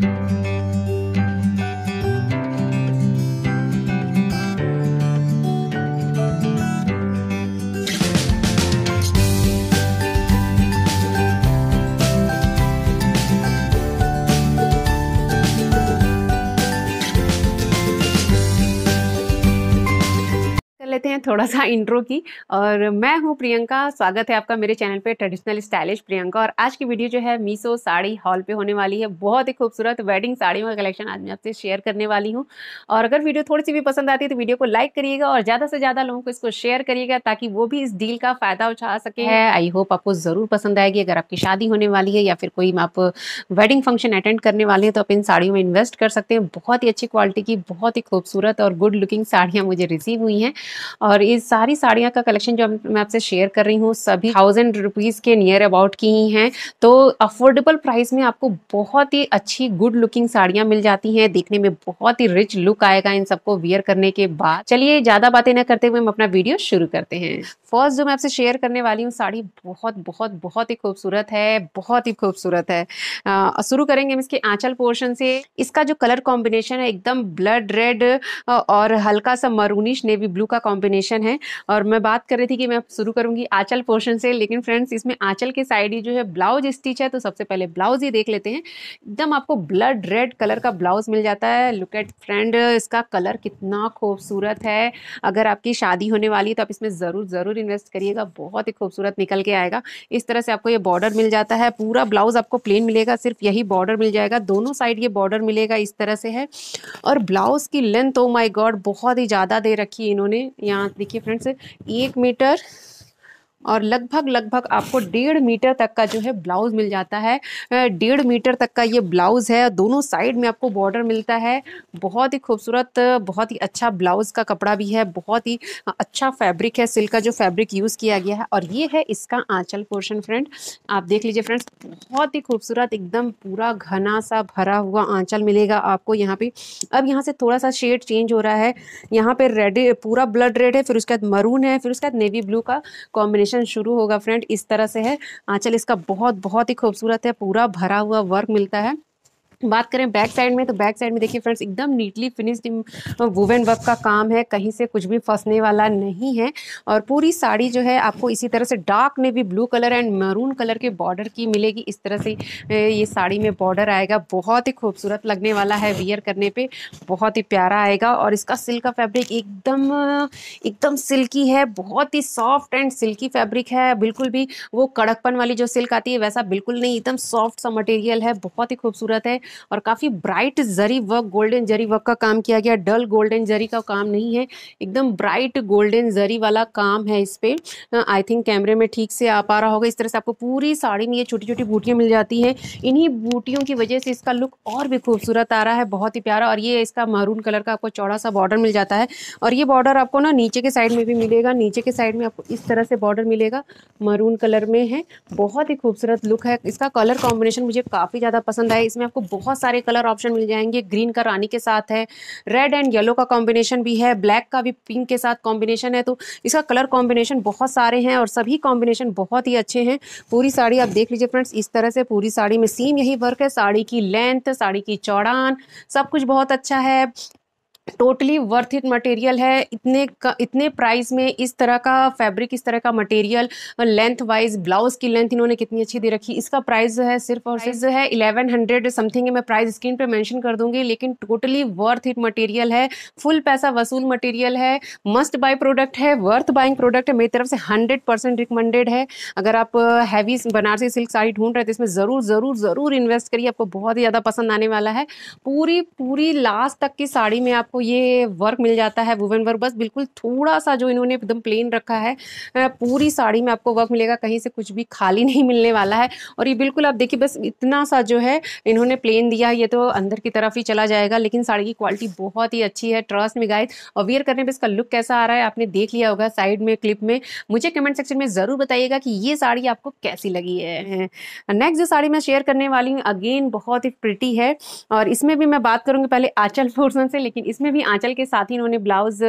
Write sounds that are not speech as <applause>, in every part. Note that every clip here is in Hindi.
Thank you. थोड़ा सा इंट्रो की और मैं हूँ प्रियंका स्वागत है आपका मेरे चैनल पे ट्रेडिशनल स्टाइलिश प्रियंका और आज की वीडियो जो है मीसो साड़ी हॉल पे होने वाली है बहुत ही खूबसूरत वेडिंग साड़ी का कलेक्शन आज मैं आपसे शेयर करने वाली हूँ और अगर वीडियो थोड़ी सी भी पसंद आती है तो वीडियो को लाइक करिएगा और ज़्यादा से ज़्यादा लोगों को इसको शेयर करिएगा ताकि वो भी इस डील का फ़ायदा उठा सके आई होप आपको ज़रूर पसंद आएगी अगर आपकी शादी होने वाली है या फिर कोई आप वेडिंग फंक्शन अटेंड करने वाले हैं तो आप इन साड़ियों में इन्वेस्ट कर सकते हैं बहुत ही अच्छी क्वालिटी की बहुत ही खूबसूरत और गुड लुकिंग साड़ियाँ मुझे रिसीव हुई हैं और और ये सारी साड़ियाँ का कलेक्शन जो मैं आपसे शेयर कर रही हूँ सभी थाउजेंड रुपीज़ के नियर अबाउट की ही हैं तो अफोर्डेबल प्राइस में आपको बहुत ही अच्छी गुड लुकिंग साड़ियाँ मिल जाती हैं देखने में बहुत ही रिच लुक आएगा इन सबको वियर करने के बाद चलिए ज़्यादा बातें ना करते हुए हम अपना वीडियो शुरू करते हैं फर्स्ट जो मैं आपसे शेयर करने वाली हूँ साड़ी बहुत बहुत बहुत ही खूबसूरत है बहुत ही खूबसूरत है शुरू करेंगे हम इसके आंचल पोर्शन से इसका जो कलर कॉम्बिनेशन है एकदम ब्लड रेड और हल्का सा मरूनिश नेवी ब्लू का कॉम्बिनेशन सेशन है और मैं बात कर रही थी कि मैं शुरू करूंगी आंचल पोर्शन से लेकिन फ्रेंड्स इसमें आंचल के साइड ही जो है ब्लाउज स्टिच है तो सबसे पहले ब्लाउज ही देख लेते हैं एकदम आपको ब्लड रेड कलर का ब्लाउज मिल जाता है लुक एट फ्रेंड इसका कलर कितना खूबसूरत है अगर आपकी शादी होने वाली है तो आप इसमें ज़रूर ज़रूर इन्वेस्ट करिएगा बहुत ही खूबसूरत निकल के आएगा इस तरह से आपको ये बॉर्डर मिल जाता है पूरा ब्लाउज आपको प्लेन मिलेगा सिर्फ यही बॉर्डर मिल जाएगा दोनों साइड ये बॉर्डर मिलेगा इस तरह से है और ब्लाउज की लेंथ ओ माई गॉड बहुत ही ज़्यादा दे रखी है इन्होंने यहाँ देखिए फ्रेंड्स एक मीटर और लगभग लगभग आपको डेढ़ मीटर तक का जो है ब्लाउज मिल जाता है डेढ़ मीटर तक का ये ब्लाउज है दोनों साइड में आपको बॉर्डर मिलता है बहुत ही खूबसूरत बहुत ही अच्छा ब्लाउज का कपड़ा भी है बहुत ही अच्छा फैब्रिक है सिल्क का जो फैब्रिक यूज़ किया गया है और ये है इसका आंचल पोर्शन फ्रेंड आप देख लीजिए फ्रेंड्स बहुत ही खूबसूरत एकदम पूरा घना सा भरा हुआ आंचल मिलेगा आपको यहाँ पे अब यहाँ से थोड़ा सा शेड चेंज हो रहा है यहाँ पे रेड पूरा ब्लड रेड है फिर उसके बाद मरून है फिर उसके बाद नेवी ब्लू का कॉम्बिनेशन कॉम्बिनेशन शुरू होगा फ्रेंड इस तरह से है आंचल इसका बहुत बहुत ही खूबसूरत है पूरा भरा हुआ वर्क मिलता है बात करें बैक साइड में तो बैक साइड में देखिए फ्रेंड्स एकदम नीटली फिनिश्ड वुवन वर्क का काम है कहीं से कुछ भी फंसने वाला नहीं है और पूरी साड़ी जो है आपको इसी तरह से डार्क भी blue colour and maroon colour के बॉर्डर की मिलेगी इस तरह से ये साड़ी में बॉर्डर आएगा बहुत ही खूबसूरत लगने वाला है वियर करने पर बहुत ही प्यारा आएगा और इसका सिल्क का फैब्रिक एकदम एकदम सिल्की है बहुत ही सॉफ्ट एंड सिल्की फैब्रिक है बिल्कुल भी वो कड़कपन वाली जो सिल्क आती है वैसा बिल्कुल नहीं एकदम सॉफ्ट सा मटेरियल है बहुत ही खूबसूरत है और काफ़ी bright zari work golden zari work का काम किया गया डल गोल्डन जरी का काम नहीं है एकदम ब्राइट गोल्डन जरी वाला काम है इस पर आई थिंक कैमरे में ठीक से आ पा रहा होगा इस तरह से आपको पूरी साड़ी में ये छोटी छोटी बूटियाँ मिल जाती हैं इन्हीं बूटियों की वजह से इसका लुक और भी खूबसूरत आ रहा है बहुत ही प्यारा और ये इसका मारून कलर का आपको चौड़ा सा बॉर्डर मिल जाता है और ये बॉर्डर आपको ना नीचे के साइड में भी मिलेगा नीचे के साइड में आपको इस तरह से बॉर्डर मिलेगा मरून कलर में है बहुत ही खूबसूरत लुक है इसका कलर कॉम्बिनेशन मुझे काफ़ी ज़्यादा पसंद आया इसमें आपको बहुत सारे कलर ऑप्शन मिल जाएंगे ग्रीन का रानी के साथ है रेड एंड येलो का कॉम्बिनेशन भी है ब्लैक का भी पिंक के साथ कॉम्बिनेशन है तो इसका कलर कॉम्बिनेशन बहुत सारे हैं और सभी कॉम्बिनेशन बहुत ही अच्छे हैं पूरी साड़ी आप देख लीजिए फ्रेंड्स इस तरह से पूरी साड़ी में सेम यही वर्क है साड़ी की लेंथ साड़ी की चौड़ान सब कुछ बहुत अच्छा है टोटली वर्थ इट मटेरियल है इतने का, इतने प्राइस में इस तरह का फैब्रिक इस तरह का मटेरियल लेंथ वाइज ब्लाउज की लेंथ इन्होंने कितनी अच्छी दे रखी इसका प्राइस जो है सिर्फ और सिर्फ है इलेवन हंड्रेड समथिंग है मैं प्राइस स्क्रीन पे मेंशन कर दूंगी लेकिन टोटली वर्थ इट मटेरियल है फुल पैसा वसूल मटेरियल है मस्ट बाय प्रोडक्ट है वर्थ बाइंग प्रोडक्ट है मेरी तरफ से हंड्रेड परसेंट रिकमेंडेड है अगर आप हैवी बनारसी सिल्क साड़ी ढूंढ रहे थे तो इसमें ज़रूर ज़रूर ज़रूर इन्वेस्ट करिए आपको बहुत ही ज़्यादा पसंद आने वाला है पूरी पूरी लास्ट तक की साड़ी में आपको आपको ये वर्क मिल जाता है वुवन वर्क बस बिल्कुल थोड़ा सा जो इन्होंने एकदम प्लेन रखा है पूरी साड़ी में आपको वर्क मिलेगा कहीं से कुछ भी खाली <laughs> नहीं मिलने वाला है और ये बिल्कुल आप देखिए बस इतना सा जो है इन्होंने प्लेन दिया ये तो अंदर की तरफ ही चला जाएगा लेकिन साड़ी की क्वालिटी बहुत ही अच्छी है ट्रस्ट में गायद और वेयर करने पर इसका लुक कैसा आ रहा है आपने देख लिया होगा साइड में क्लिप में मुझे कमेंट सेक्शन में ज़रूर बताइएगा कि ये साड़ी आपको कैसी लगी है नेक्स्ट जो साड़ी मैं शेयर करने वाली हूँ अगेन बहुत ही प्रिटी है और इसमें भी मैं बात करूँगी पहले आंचल फोर्सन <laughs> से लेकिन इसमें में भी आंचल के साथ ही इन्होंने ब्लाउज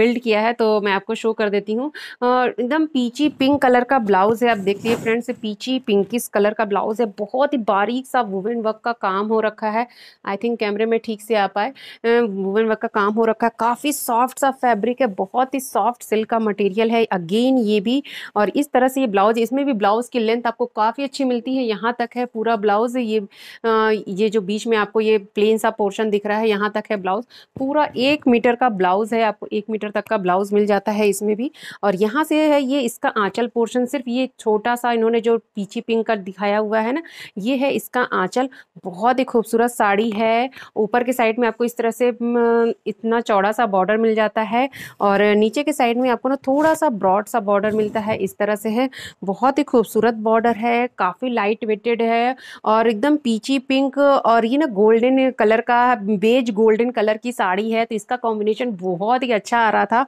बिल्ड किया है तो मैं आपको शो कर देती हूँ एकदम पीची पिंक कलर का ब्लाउज है आप देखिए फ्रेंड्स पीची पिंकिस कलर का ब्लाउज है बहुत ही बारीक सा वुमेन वर्क का काम हो रखा है आई थिंक कैमरे में ठीक से आ पाए वुमेन वर्क का काम हो रखा है काफ़ी सॉफ्ट सा फैब्रिक है बहुत ही सॉफ्ट सिल्क का मटेरियल है अगेन ये भी और इस तरह से ये ब्लाउज इसमें भी ब्लाउज की लेंथ आपको काफ़ी अच्छी मिलती है यहाँ तक है पूरा ब्लाउज ये ये जो बीच में आपको ये प्लेन सा पोर्शन दिख रहा है यहाँ तक है ब्लाउज पूरा एक मीटर का ब्लाउज़ है आपको एक मीटर तक का ब्लाउज़ मिल जाता है इसमें भी और यहाँ से है ये इसका आंचल पोर्शन सिर्फ ये छोटा सा इन्होंने जो पीछे पिंक का दिखाया हुआ है ना ये है इसका आंचल बहुत ही खूबसूरत साड़ी है ऊपर के साइड में आपको इस तरह से इतना चौड़ा सा बॉर्डर मिल जाता है और नीचे के साइड में आपको ना थोड़ा सा ब्रॉड सा बॉर्डर मिलता है इस तरह से है बहुत ही खूबसूरत बॉर्डर है काफ़ी लाइट वेटेड है और एकदम पीची पिंक और ये ना गोल्डन कलर का बेज गोल्डन कलर की साड़ी है तो इसका कॉम्बिनेशन बहुत ही अच्छा आ रहा था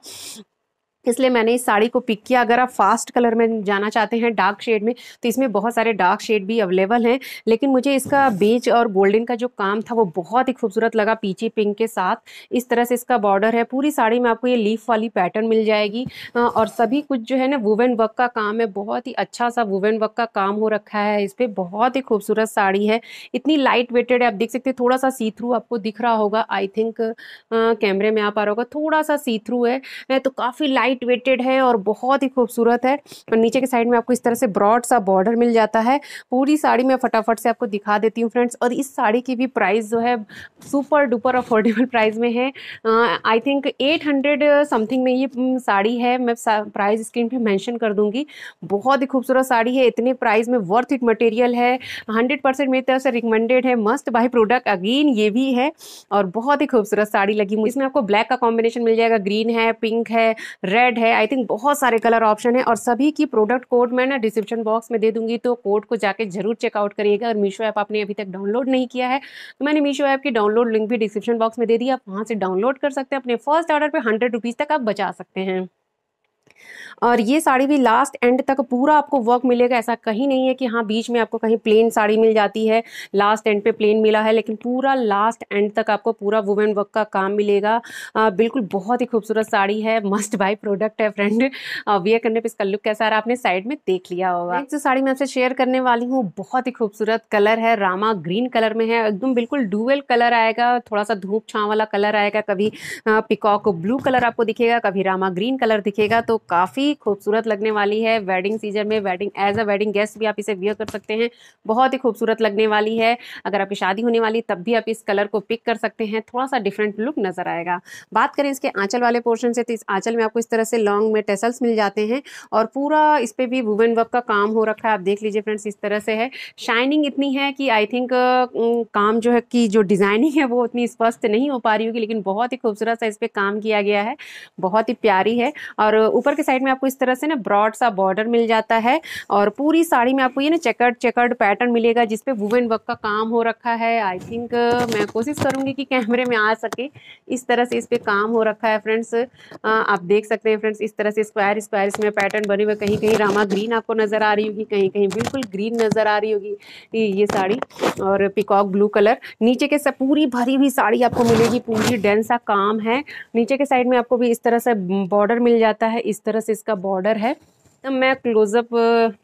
इसलिए मैंने इस साड़ी को पिक किया अगर आप फास्ट कलर में जाना चाहते हैं डार्क शेड में तो इसमें बहुत सारे डार्क शेड भी अवेलेबल हैं लेकिन मुझे इसका बीच और गोल्डन का जो काम था वो बहुत ही खूबसूरत लगा पीची पिंक के साथ इस तरह से इसका बॉर्डर है पूरी साड़ी में आपको ये लीफ वाली पैटर्न मिल जाएगी और सभी कुछ जो है ना वुमेन वर्क का काम है बहुत ही अच्छा सा वुमेन वर्क का काम हो रखा है इस पर बहुत ही खूबसूरत साड़ी है इतनी लाइट वेटेड है आप देख सकते थोड़ा सा सी थ्रू आपको दिख रहा होगा आई थिंक कैमरे में आ पा रहा होगा थोड़ा सा सी थ्रू है तो काफ़ी लाइट लाइट वेटेड है और बहुत ही खूबसूरत है और नीचे के साइड में आपको इस तरह से ब्रॉड सा बॉर्डर मिल जाता है पूरी साड़ी मैं फटाफट से आपको दिखा देती हूँ फ्रेंड्स और इस साड़ी की भी प्राइस जो है सुपर डुपर अफोर्डेबल प्राइस में है आई थिंक एट समथिंग में ये साड़ी है मैं प्राइस स्क्रीन पे मेंशन कर दूंगी बहुत ही खूबसूरत साड़ी है इतने प्राइस में वर्थ इट मटेरियल है हंड्रेड परसेंट मेरी तरफ से रिकमेंडेड है मस्ट बाई प्रोडक्ट अगेन ये भी है और बहुत ही खूबसूरत साड़ी लगी मुझे इसमें आपको ब्लैक का कॉम्बिनेशन मिल जाएगा ग्रीन है पिंक है रेड रेड है आई थिंक बहुत सारे कलर ऑप्शन है और सभी की प्रोडक्ट कोड मैं ना डिस्क्रिप्शन बॉक्स में दे दूंगी तो कोड को जाके जरूर चेकआउट करिएगा और मीशो ऐप आपने अभी तक डाउनलोड नहीं किया है तो मैंने मीशो ऐप की डाउनलोड लिंक भी डिस्क्रिप्शन बॉक्स में दे दी आप वहाँ से डाउनलोड कर सकते हैं अपने फर्स्ट ऑर्डर पर हंड्रेड रुपीज़ तक आप बचा सकते हैं और ये साड़ी भी लास्ट एंड तक पूरा आपको वर्क मिलेगा ऐसा कहीं नहीं है कि हाँ बीच में आपको कहीं प्लेन साड़ी मिल जाती है लास्ट एंड पे प्लेन मिला है लेकिन पूरा लास्ट एंड तक आपको पूरा वुमेन वर्क का काम मिलेगा आ, बिल्कुल बहुत ही खूबसूरत साड़ी है मस्ट बाई प्रोडक्ट है फ्रेंड वेयर करने पर इसका लुक कैसा रहा आपने साइड में देख लिया होगा जो साड़ी मैं आपसे शेयर करने वाली हूँ बहुत ही खूबसूरत कलर है रामा ग्रीन कलर में है एकदम बिल्कुल डुअल कलर आएगा थोड़ा सा धूप छाँव वाला कलर आएगा कभी पिकॉक ब्लू कलर आपको दिखेगा कभी रामा ग्रीन कलर दिखेगा तो काफ़ी खूबसूरत लगने वाली है वेडिंग सीजन में wedding as a wedding guest भी आप इसे वियर कर सकते हैं बहुत ही खूबसूरत लगने वाली है अगर आपकी शादी होने वाली तब भी आप इस कलर को पिक कर सकते हैं थोड़ा सा डिफरेंट लुक नज़र आएगा बात करें इसके आंचल वाले पोर्शन से तो इस आंचल में आपको इस तरह से लॉन्ग में टेसल्स मिल जाते हैं और पूरा इस पर भी वुमेन वर्क का काम हो रखा है आप देख लीजिए फ्रेंड्स इस तरह से है शाइनिंग इतनी है कि आई थिंक काम जो है कि जो डिज़ाइनिंग है वो उतनी स्पष्ट नहीं हो पा रही होगी लेकिन बहुत ही खूबसूरत सा इस पर काम किया गया है बहुत ही प्यारी है और ऊपर ऊपर के साइड में आपको इस तरह से ना ब्रॉड सा बॉर्डर मिल जाता है और पूरी साड़ी में आपको ये ना चेकर्ड चेकर्ड पैटर्न मिलेगा जिसपे वुमेन वर्क का काम हो रखा है आई थिंक uh, मैं कोशिश करूंगी कि कैमरे में आ सके इस तरह से इस पर काम हो रखा है फ्रेंड्स uh, आप देख सकते हैं फ्रेंड्स इस तरह से स्क्वायर स्क्वायर इसमें पैटर्न बने हुए कहीं कहीं रामा ग्रीन आपको नज़र आ रही होगी कहीं कहीं बिल्कुल ग्रीन नज़र आ रही होगी ये साड़ी और पिकॉक ब्लू कलर नीचे के सब पूरी भरी हुई साड़ी आपको मिलेगी पूरी डेंसा काम है नीचे के साइड में आपको भी इस तरह से बॉर्डर mm, मिल जाता है इस तरह से इसका बॉर्डर है तो मैं क्लोज़अप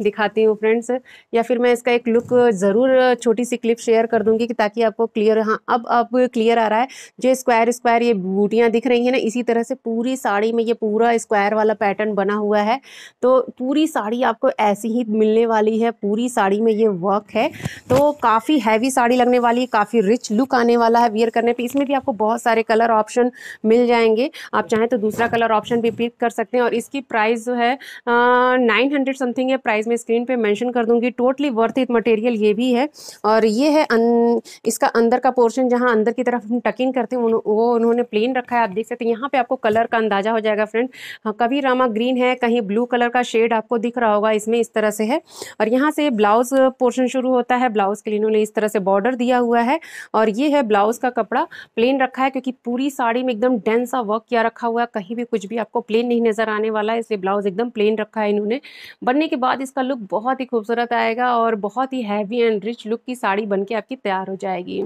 दिखाती हूँ फ्रेंड्स या फिर मैं इसका एक लुक ज़रूर छोटी सी क्लिप शेयर कर दूँगी कि ताकि आपको क्लियर हाँ अब अब क्लियर आ रहा है जो स्क्वायर स्क्वायर ये बूटियाँ दिख रही हैं ना इसी तरह से पूरी साड़ी में ये पूरा स्क्वायर वाला पैटर्न बना हुआ है तो पूरी साड़ी आपको ऐसी ही मिलने वाली है पूरी साड़ी में ये वर्क है तो काफ़ी हैवी साड़ी लगने वाली है काफ़ी रिच लुक आने वाला है वियर करने पर इसमें भी आपको बहुत सारे कलर ऑप्शन मिल जाएंगे आप चाहें तो दूसरा कलर ऑप्शन भी पिक कर सकते हैं और इसकी प्राइस जो है आ, नाइन हंड्रेड समथिंग है प्राइस मैं स्क्रीन पे मेंशन कर दूंगी टोटली वर्थ इट मटेरियल ये भी है और ये है अन, इसका अंदर का पोर्शन जहाँ अंदर की तरफ हम टकिंग करते हैं वो उन्होंने प्लेन रखा है आप देख सकते हैं यहाँ पे आपको कलर का अंदाजा हो जाएगा फ्रेंड हाँ, कभी रामा ग्रीन है कहीं ब्लू कलर का शेड आपको दिख रहा होगा इसमें इस तरह से है और यहाँ से ब्लाउज पोर्शन शुरू होता है ब्लाउज के लिए इन्होंने इस तरह से बॉर्डर दिया हुआ है और ये है ब्लाउज का कपड़ा प्लेन रखा है क्योंकि पूरी साड़ी में एकदम डेंस सा वर्क किया रखा हुआ है कहीं भी कुछ भी आपको प्लेन नहीं नजर आने वाला है इसलिए ब्लाउज एकदम प्लेन रखा है इन्होंने बनने के बाद इसका लुक बहुत ही खूबसूरत आएगा और बहुत ही हैवी एंड रिच लुक की साड़ी बन आपकी तैयार हो जाएगी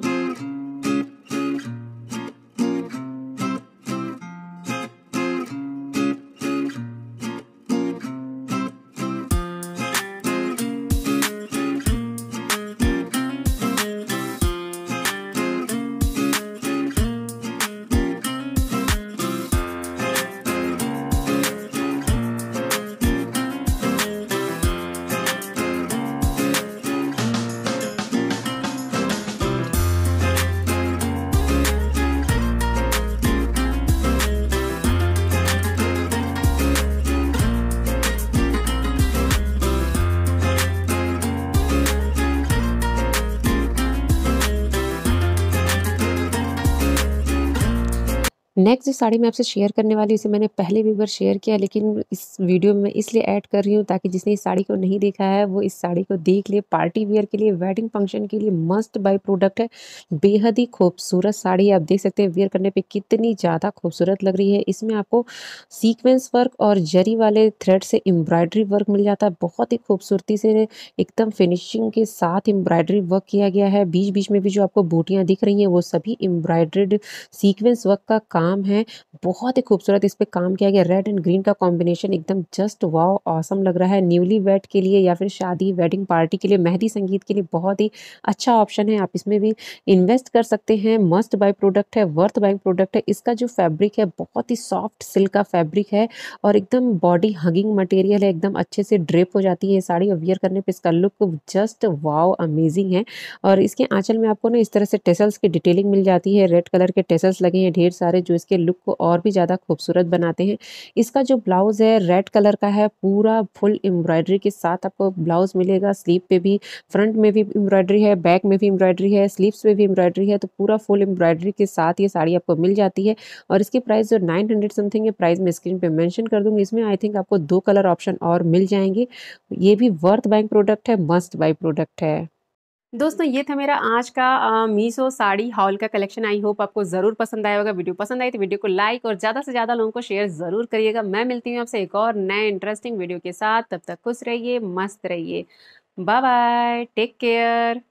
नेक्स्ट जो साड़ी मैं आपसे शेयर करने वाली हूँ इसे मैंने पहले भी बार शेयर किया लेकिन इस वीडियो में इसलिए ऐड कर रही हूँ ताकि जिसने इस साड़ी को नहीं देखा है वो इस साड़ी को देख लिए पार्टी वियर के लिए वेडिंग फंक्शन के लिए मस्ट बाई प्रोडक्ट है बेहद ही खूबसूरत साड़ी आप देख सकते हैं वेयर करने पर कितनी ज़्यादा खूबसूरत लग रही है इसमें आपको सीक्वेंस वर्क और जरी वाले थ्रेड से एम्ब्रॉयडरी वर्क मिल जाता है बहुत ही खूबसूरती से एकदम फिनिशिंग के साथ एम्ब्रॉयडरी वर्क किया गया है बीच बीच में भी जो आपको बूटियाँ दिख रही हैं वो सभी एम्ब्रॉयड्रेड सीक्वेंस वर्क का काम काम है बहुत ही खूबसूरत इस पर काम किया गया रेड एंड ग्रीन का कॉम्बिनेशन एकदम जस्ट वाओ ऑसम लग रहा है न्यूली वेड के लिए या फिर शादी वेडिंग पार्टी के लिए मेहंदी संगीत के लिए बहुत ही अच्छा ऑप्शन है आप इसमें भी इन्वेस्ट कर सकते हैं मस्ट बाई प्रोडक्ट है वर्थ बाई प्रोडक्ट है इसका जो फैब्रिक है बहुत ही सॉफ्ट सिल्क का फैब्रिक है और एकदम बॉडी हगिंग मटेरियल है एकदम अच्छे से ड्रेप हो जाती है ये साड़ी और वियर करने पर इसका लुक जस्ट वाओ अमेजिंग है और इसके आंचल में आपको ना इस तरह से टेसल्स की डिटेलिंग मिल जाती है रेड कलर के टेसल्स लगे हैं ढेर सारे जो इसके लुक को और भी ज़्यादा खूबसूरत बनाते हैं इसका जो ब्लाउज़ है रेड कलर का है पूरा फुल एम्ब्रॉयडरी के साथ आपको ब्लाउज़ मिलेगा स्लीव पे भी फ्रंट में भी एम्ब्रॉयडरी है बैक में भी एम्ब्रॉयडरी है स्लीवस में भी एम्ब्रॉयडरी है तो पूरा फुल एम्ब्रॉयडरी के साथ ये साड़ी आपको मिल जाती है और इसकी प्राइस जो नाइन हंड्रेड समथिंग है प्राइस मैं स्क्रीन पर मैंशन कर दूँगी इसमें आई थिंक आपको दो कलर ऑप्शन और मिल जाएंगे ये भी वर्थ बाइंग प्रोडक्ट है मस्ट बाई प्रोडक्ट है दोस्तों ये था मेरा आज का मीशो साड़ी हॉल का कलेक्शन आई होप आपको ज़रूर पसंद आया होगा वीडियो पसंद आई तो वीडियो को लाइक और ज़्यादा से ज़्यादा लोगों को शेयर ज़रूर करिएगा मैं मिलती हूँ आपसे एक और नए इंटरेस्टिंग वीडियो के साथ तब तक खुश रहिए मस्त रहिए बाय बाय टेक केयर